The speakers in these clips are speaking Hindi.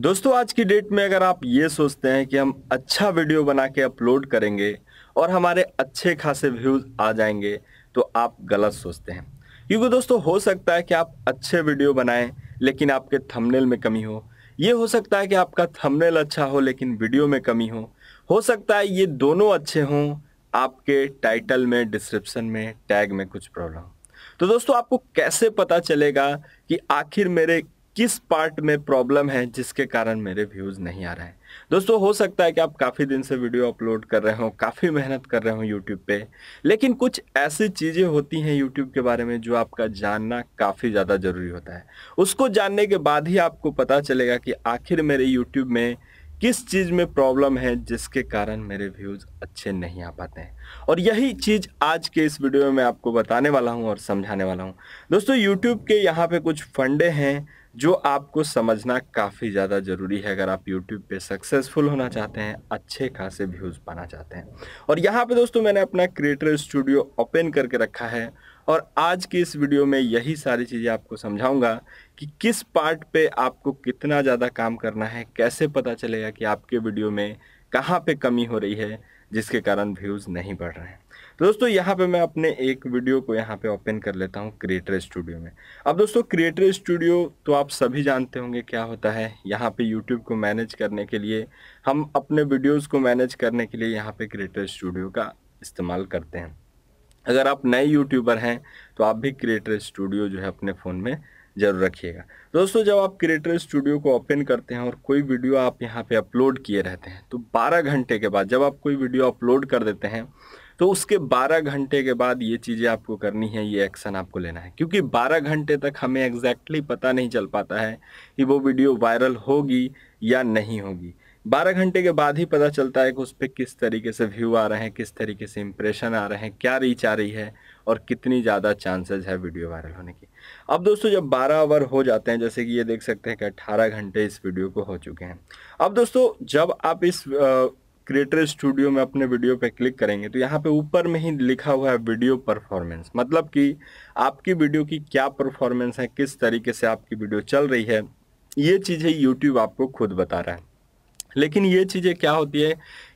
दोस्तों आज की डेट में अगर आप ये सोचते हैं कि हम अच्छा वीडियो बना के अपलोड करेंगे और हमारे अच्छे खासे व्यूज आ जाएंगे तो आप गलत सोचते हैं क्योंकि दोस्तों हो सकता है कि आप अच्छे वीडियो बनाएं लेकिन आपके थंबनेल में कमी हो ये हो सकता है कि आपका थंबनेल अच्छा हो लेकिन वीडियो में कमी हो हो सकता है ये दोनों अच्छे हों आपके टाइटल में डिस्क्रिप्शन में टैग में कुछ प्रॉब्लम हो तो दोस्तों आपको कैसे पता चलेगा कि आखिर मेरे किस पार्ट में प्रॉब्लम है जिसके कारण मेरे व्यूज़ नहीं आ रहे हैं दोस्तों हो सकता है कि आप काफ़ी दिन से वीडियो अपलोड कर रहे हो काफ़ी मेहनत कर रहे हो यूट्यूब पे लेकिन कुछ ऐसी चीज़ें होती हैं यूट्यूब के बारे में जो आपका जानना काफ़ी ज़्यादा ज़रूरी होता है उसको जानने के बाद ही आपको पता चलेगा कि आखिर मेरे यूट्यूब में किस चीज़ में प्रॉब्लम है जिसके कारण मेरे व्यूज़ अच्छे नहीं आ पाते हैं और यही चीज़ आज के इस वीडियो में मैं आपको बताने वाला हूँ और समझाने वाला हूँ दोस्तों यूट्यूब के यहाँ पे कुछ फंडे हैं जो आपको समझना काफ़ी ज़्यादा ज़रूरी है अगर आप यूट्यूब पे सक्सेसफुल होना चाहते हैं अच्छे खासे व्यूज़ पाना चाहते हैं और यहाँ पे दोस्तों मैंने अपना क्रिएटर स्टूडियो ओपन करके रखा है और आज की इस वीडियो में यही सारी चीज़ें आपको समझाऊंगा कि किस पार्ट पे आपको कितना ज़्यादा काम करना है कैसे पता चलेगा कि आपके वीडियो में कहाँ पर कमी हो रही है जिसके कारण व्यूज़ नहीं बढ़ रहे हैं दोस्तों यहाँ पे मैं अपने एक वीडियो को यहाँ पे ओपन कर लेता हूँ क्रिएटर स्टूडियो में अब दोस्तों क्रिएटर स्टूडियो तो आप सभी जानते होंगे क्या होता है यहाँ पे यूट्यूब को मैनेज करने के लिए हम अपने वीडियोस को मैनेज करने के लिए यहाँ पे क्रिएटर स्टूडियो का इस्तेमाल करते हैं अगर आप नए यूट्यूबर हैं तो आप भी क्रिएटर स्टूडियो जो है अपने फ़ोन में जरूर रखिएगा दोस्तों जब आप क्रिएटर स्टूडियो को ओपन करते हैं और कोई वीडियो आप यहाँ पे अपलोड किए रहते हैं तो 12 घंटे के बाद जब आप कोई वीडियो अपलोड कर देते हैं तो उसके 12 घंटे के बाद ये चीज़ें आपको करनी है ये एक्शन आपको लेना है क्योंकि 12 घंटे तक हमें एग्जैक्टली exactly पता नहीं चल पाता है कि वो वीडियो वायरल होगी या नहीं होगी 12 घंटे के बाद ही पता चलता है कि उस पर किस तरीके से व्यू आ रहे हैं किस तरीके से इम्प्रेशन आ रहे हैं क्या रीच आ रही है और कितनी ज़्यादा चांसेज़ है वीडियो वायरल होने की अब दोस्तों जब 12 आवर हो जाते हैं जैसे कि ये देख सकते हैं कि 18 घंटे इस वीडियो को हो चुके हैं अब दोस्तों जब आप इस क्रिएटर स्टूडियो में अपने वीडियो पे क्लिक करेंगे तो यहाँ पे ऊपर में ही लिखा हुआ है वीडियो परफॉर्मेंस मतलब कि आपकी वीडियो की क्या परफॉर्मेंस है किस तरीके से आपकी वीडियो चल रही है ये चीज़ें यूट्यूब आपको खुद बता रहा है लेकिन ये चीज़ें क्या होती है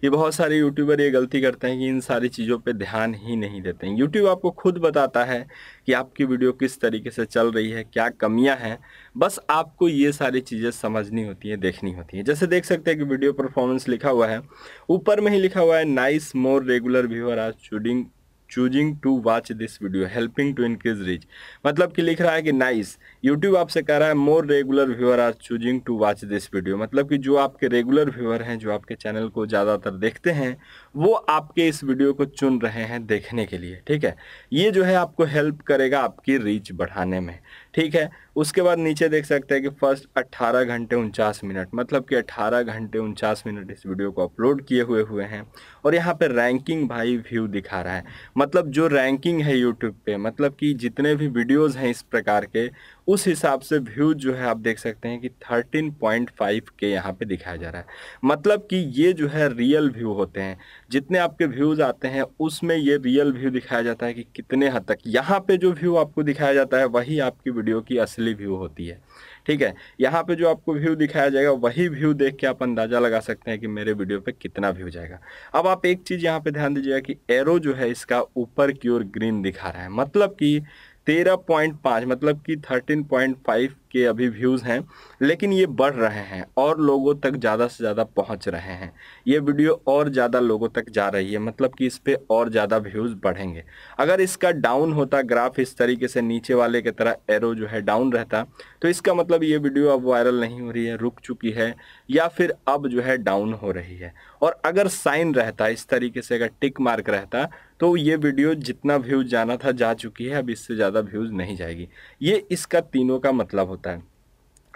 ये बहुत सारे यूट्यूबर ये गलती करते हैं कि इन सारी चीज़ों पे ध्यान ही नहीं देते हैं यूट्यूब आपको खुद बताता है कि आपकी वीडियो किस तरीके से चल रही है क्या कमियां हैं बस आपको ये सारी चीज़ें समझनी होती है देखनी होती है जैसे देख सकते हैं कि वीडियो परफॉर्मेंस लिखा हुआ है ऊपर में ही लिखा हुआ है nice more regular viewer are shooting choosing to watch this video helping to increase reach मतलब कि लिख रहा है कि नाइस यूट्यूब आपसे कह रहा है more regular viewer are choosing to watch this video मतलब कि जो आपके रेगुलर व्यूअर हैं जो आपके चैनल को ज़्यादातर देखते हैं वो आपके इस वीडियो को चुन रहे हैं देखने के लिए ठीक है ये जो है आपको हेल्प करेगा आपकी रीच बढ़ाने में ठीक है उसके बाद नीचे देख सकते हैं कि फर्स्ट 18 घंटे उनचास मिनट मतलब कि 18 घंटे उनचास मिनट इस वीडियो को अपलोड किए हुए हुए हैं और यहाँ पर रैंकिंग भाई व्यू दिखा रहा है मतलब जो रैंकिंग है यूट्यूब पे मतलब कि जितने भी वीडियोज़ हैं इस प्रकार के उस हिसाब से व्यू जो है आप देख सकते हैं कि 13.5 के यहाँ पे दिखाया जा रहा है मतलब कि ये जो है रियल व्यू होते हैं जितने आपके व्यूज़ आते हैं उसमें ये रियल व्यू दिखाया जाता है कि कितने हद तक यहाँ पे जो व्यू आपको दिखाया जाता है वही आपकी वीडियो की असली व्यू होती है ठीक है यहाँ पे जो आपको व्यू दिखाया जाएगा वही व्यू देख के आप अंदाज़ा लगा सकते हैं कि मेरे वीडियो पे कितना व्यू जाएगा अब आप एक चीज़ यहाँ पे ध्यान दीजिएगा कि एरो जो है इसका ऊपर की ओर ग्रीन दिखा रहा है मतलब कि तेरह पॉइंट पाँच मतलब कि थर्टीन पॉइंट फाइव के अभी व्यूज़ हैं लेकिन ये बढ़ रहे हैं और लोगों तक ज़्यादा से ज़्यादा पहुंच रहे हैं ये वीडियो और ज़्यादा लोगों तक जा रही है मतलब कि इस पर और ज़्यादा व्यूज़ बढ़ेंगे अगर इसका डाउन होता ग्राफ इस तरीके से नीचे वाले की तरह एरो जो है डाउन रहता तो इसका मतलब ये वीडियो अब वायरल नहीं हो रही है रुक चुकी है या फिर अब जो है डाउन हो रही है और अगर साइन रहता इस तरीके से अगर टिक मार्क रहता तो ये वीडियो जितना व्यूज़ जाना था जा चुकी है अब इससे ज़्यादा व्यूज़ नहीं जाएगी ये इसका तीनों का मतलब होता होता है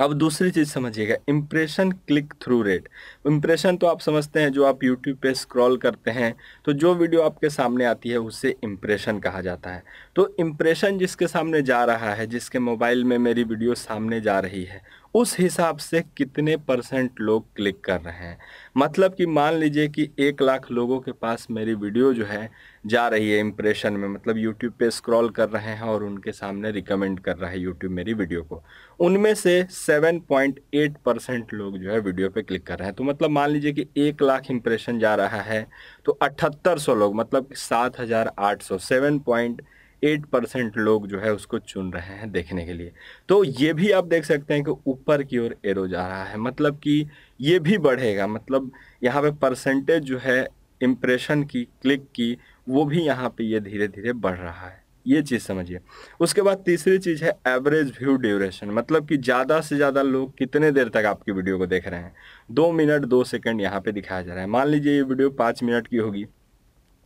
अब दूसरी चीज़ समझिएगा impression click through rate impression तो आप समझते हैं जो आप यूट्यूब पे स्क्रॉल करते हैं तो जो वीडियो आपके सामने आती है उसे इम्प्रेशन कहा जाता है तो इम्प्रेशन जिसके सामने जा रहा है जिसके मोबाइल में मेरी वीडियो सामने जा रही है उस हिसाब से कितने परसेंट लोग क्लिक कर रहे हैं मतलब कि मान लीजिए कि एक लाख लोगों के पास मेरी वीडियो जो है जा रही है इम्प्रेशन में मतलब यूट्यूब पे स्क्रॉल कर रहे हैं और उनके सामने रिकमेंड कर रहा है यूट्यूब मेरी वीडियो को उनमें से 7.8 परसेंट लोग जो है वीडियो पे क्लिक कर रहे हैं तो मतलब मान लीजिए कि एक लाख इम्प्रेशन जा रहा है तो अठहत्तर लोग मतलब सात हज़ार आठ सौ सेवन पॉइंट एट परसेंट लोग जो है उसको चुन रहे हैं देखने के लिए तो ये भी आप देख सकते हैं कि ऊपर की ओर एरो जा रहा है मतलब कि ये भी बढ़ेगा मतलब यहाँ पे परसेंटेज जो है इम्प्रेशन की क्लिक की वो भी यहाँ पे ये धीरे धीरे बढ़ रहा है ये चीज़ समझिए उसके बाद तीसरी चीज़ है एवरेज व्यू ड्यूरेशन मतलब कि ज़्यादा से ज़्यादा लोग कितने देर तक आपकी वीडियो को देख रहे हैं दो मिनट दो सेकंड यहाँ पे दिखाया जा रहा है मान लीजिए ये वीडियो पाँच मिनट की होगी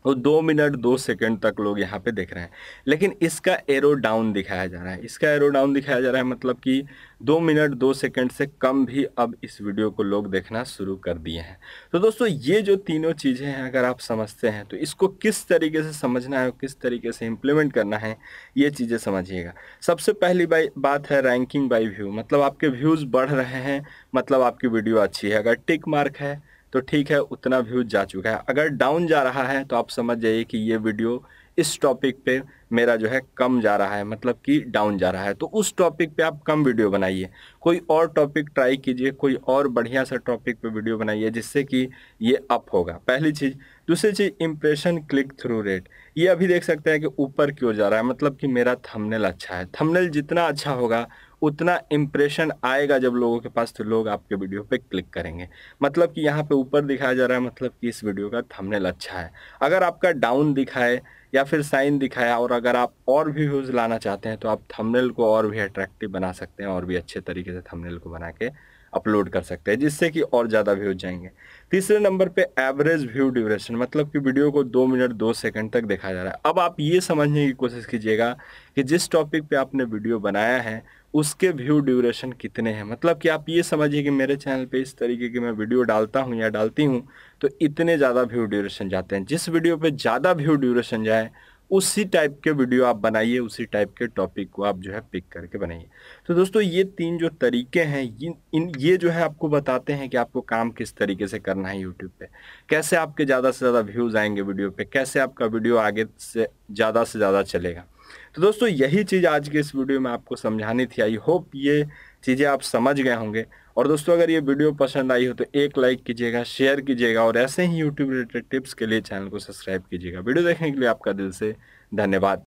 और दो मिनट दो सेकंड तक लोग यहाँ पे देख रहे हैं लेकिन इसका एरो डाउन दिखाया जा रहा है इसका एरो डाउन दिखाया जा रहा है मतलब कि दो मिनट दो सेकंड से कम भी अब इस वीडियो को लोग देखना शुरू कर दिए हैं तो दोस्तों ये जो तीनों चीज़ें हैं अगर आप समझते हैं तो इसको किस तरीके से समझना है और किस तरीके से इम्प्लीमेंट करना है ये चीज़ें समझिएगा सबसे पहली बात है रैंकिंग बाई व्यू मतलब आपके व्यूज़ बढ़ रहे हैं मतलब आपकी वीडियो अच्छी है अगर टिक मार्क है तो ठीक है उतना व्यूज जा चुका है अगर डाउन जा रहा है तो आप समझ जाइए कि ये वीडियो इस टॉपिक पे मेरा जो है कम जा रहा है मतलब कि डाउन जा रहा है तो उस टॉपिक पे आप कम वीडियो बनाइए कोई और टॉपिक ट्राई कीजिए कोई और बढ़िया सा टॉपिक पे वीडियो बनाइए जिससे कि ये अप होगा पहली चीज़ दूसरी चीज़ इम्प्रेशन क्लिक थ्रू रेट ये अभी देख सकते हैं कि ऊपर क्यों जा रहा है मतलब कि मेरा थमनेल अच्छा है थमनेल जितना अच्छा होगा उतना इम्प्रेशन आएगा जब लोगों के पास तो लोग आपके वीडियो पे क्लिक करेंगे मतलब कि यहाँ पे ऊपर दिखाया जा रहा है मतलब कि इस वीडियो का थंबनेल अच्छा है अगर आपका डाउन दिखाए या फिर साइन दिखाया और अगर आप और भी व्यूज़ लाना चाहते हैं तो आप थंबनेल को और भी अट्रैक्टिव बना सकते हैं और भी अच्छे तरीके से थंबनेल को बना के अपलोड कर सकते हैं जिससे कि और ज़्यादा व्यूज जाएंगे तीसरे नंबर पे एवरेज व्यू ड्यूरेशन मतलब कि वीडियो को दो मिनट दो सेकंड तक देखा जा रहा है अब आप ये समझने की कोशिश कीजिएगा कि जिस टॉपिक पे आपने वीडियो बनाया है उसके व्यू ड्यूरेशन कितने हैं मतलब कि आप ये समझिए कि मेरे चैनल पे इस तरीके की मैं वीडियो डालता हूँ या डालती हूँ तो इतने ज़्यादा व्यू ड्यूरेशन जाते हैं जिस वीडियो पे ज़्यादा व्यू ड्यूरेशन जाए उसी टाइप के वीडियो आप बनाइए उसी टाइप के टॉपिक को आप जो है पिक करके बनाइए तो दोस्तों ये तीन जो तरीके हैं ये इन ये जो है आपको बताते हैं कि आपको काम किस तरीके से करना है यूट्यूब पे कैसे आपके ज़्यादा से ज़्यादा व्यूज़ आएंगे वीडियो पे कैसे आपका वीडियो आगे से ज़्यादा से ज़्यादा चलेगा तो दोस्तों यही चीज़ आज के इस वीडियो में आपको समझानी थी आई होप ये चीज़ें आप समझ गए होंगे और दोस्तों अगर ये वीडियो पसंद आई हो तो एक लाइक कीजिएगा शेयर कीजिएगा और ऐसे ही यूट्यूब रिलेटेड टिप्स के लिए चैनल को सब्सक्राइब कीजिएगा वीडियो देखने के लिए आपका दिल से धन्यवाद